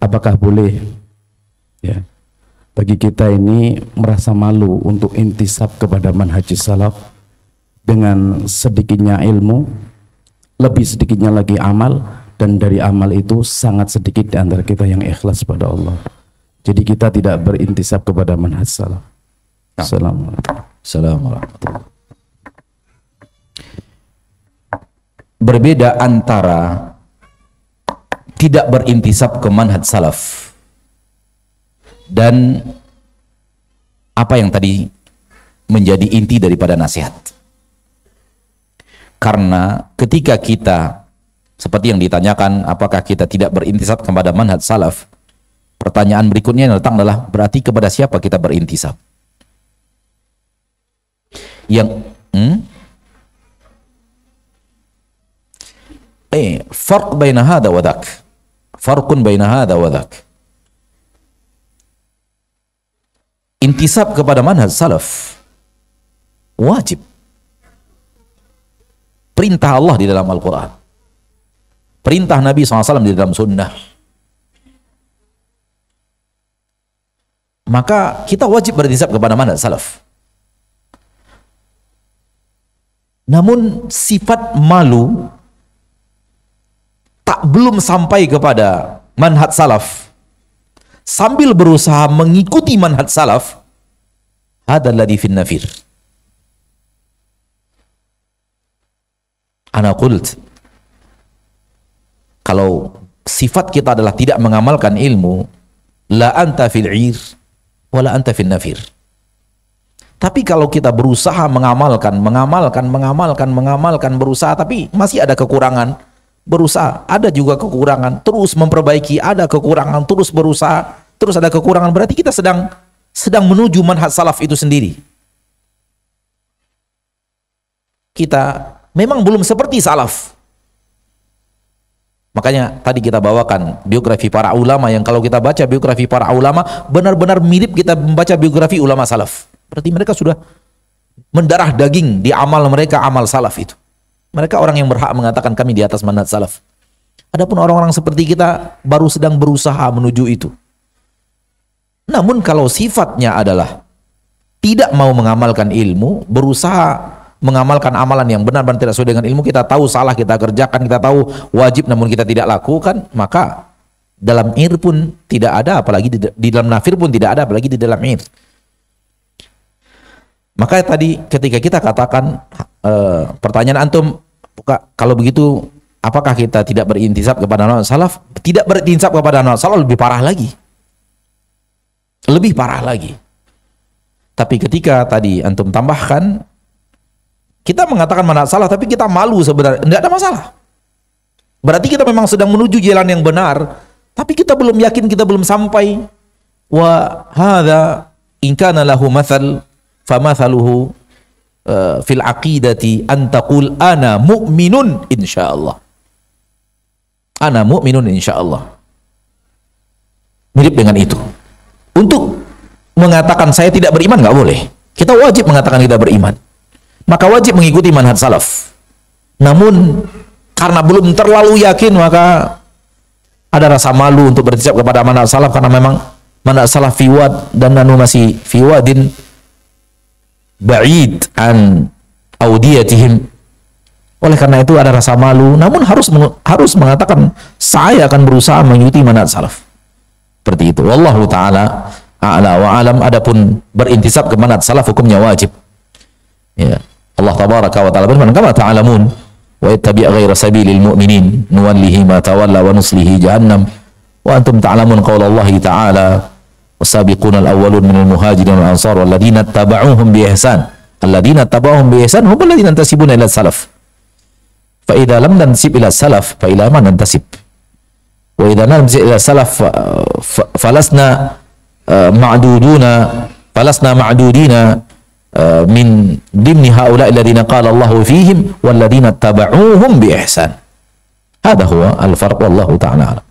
apakah boleh ya bagi kita ini merasa malu untuk intisab kepada manhaj salaf dengan sedikitnya ilmu lebih sedikitnya lagi amal dan dari amal itu sangat sedikit di antara kita yang ikhlas pada Allah jadi kita tidak berintisab kepada manhaj salaf nah. Assalamualaikum Assalamualaikum berbeda antara tidak berintisab ke manhaj salaf dan apa yang tadi menjadi inti daripada nasihat karena ketika kita seperti yang ditanyakan apakah kita tidak berintisab kepada manhaj salaf pertanyaan berikutnya yang datang adalah berarti kepada siapa kita berintisab yang hmm? eh fark baina hada wa Farqun baina hadha wa dhak. Intisab kepada manhaj salaf wajib. Perintah Allah di dalam Al-Quran. Perintah Nabi SAW di dalam sunnah. Maka kita wajib berintisab kepada manhaj salaf. Namun sifat malu tak belum sampai kepada manhat salaf sambil berusaha mengikuti manhat salaf hadalladhi fin nafir ana qult kalau sifat kita adalah tidak mengamalkan ilmu la anta fil ir wala anta fil tapi kalau kita berusaha mengamalkan, mengamalkan, mengamalkan, mengamalkan, berusaha tapi masih ada kekurangan, berusaha. Ada juga kekurangan, terus memperbaiki, ada kekurangan, terus berusaha, terus ada kekurangan. Berarti kita sedang sedang menuju manhaj salaf itu sendiri. Kita memang belum seperti salaf. Makanya tadi kita bawakan biografi para ulama yang kalau kita baca biografi para ulama benar-benar mirip kita membaca biografi ulama salaf. Berarti mereka sudah mendarah daging di amal mereka amal salaf itu. Mereka orang yang berhak mengatakan kami di atas mandat salaf. Adapun orang-orang seperti kita baru sedang berusaha menuju itu. Namun kalau sifatnya adalah tidak mau mengamalkan ilmu, berusaha mengamalkan amalan yang benar dan tidak sesuai dengan ilmu, kita tahu salah kita kerjakan, kita tahu wajib namun kita tidak lakukan, maka dalam ir pun tidak ada, apalagi di, di dalam nafir pun tidak ada, apalagi di dalam ir. Maka tadi ketika kita katakan Eh, pertanyaan antum kalau begitu apakah kita tidak berintisab kepada Nabi salaf? Tidak berintisab kepada Nabi salaf lebih parah lagi. Lebih parah lagi. Tapi ketika tadi antum tambahkan kita mengatakan mana salah tapi kita malu sebenarnya tidak ada masalah. Berarti kita memang sedang menuju jalan yang benar, tapi kita belum yakin kita belum sampai. Wa hadza in kana lahu mathal famathaluhu Eh, fil aqidati antakul ana mu'minun insyaallah. Ana mu'minun insyaallah. Mirip dengan itu. Untuk mengatakan saya tidak beriman nggak boleh. Kita wajib mengatakan kita beriman. Maka wajib mengikuti manhaj salaf. Namun karena belum terlalu yakin maka ada rasa malu untuk bertisap kepada manhaj salaf karena memang manhaj salaf fiwad dan nanu masih fiwadin ba'id an audiyatihim oleh karena itu ada rasa malu namun harus harus mengatakan saya akan berusaha mengikuti manat salaf seperti itu wallahu taala a'la wa alam adapun berintisab ke manat salaf hukumnya wajib ya Allah tabaraka wa taala berfirman kama ta'lamun wa ittabi' ghaira sabilil mu'minin nuwallihi ma tawalla wa nuslihi jahannam wa antum ta'lamun qawla Allah ta'ala والسابقون الأولون من المهاجرين والأنصار والذين اتبعوهم بإحسان الذين اتبعوهم بإحسان هم الذين ينتسبون إلى السلف فإذا لم ننسب إلى السلف فإلى من ننتسب وإذا لم ننسب إلى السلف فلسنا آه، معدودون فلسنا معدودين آه، من ضمن هؤلاء الذين قال الله فيهم والذين اتبعوهم بإحسان هذا هو الفرق والله تعالى أعلم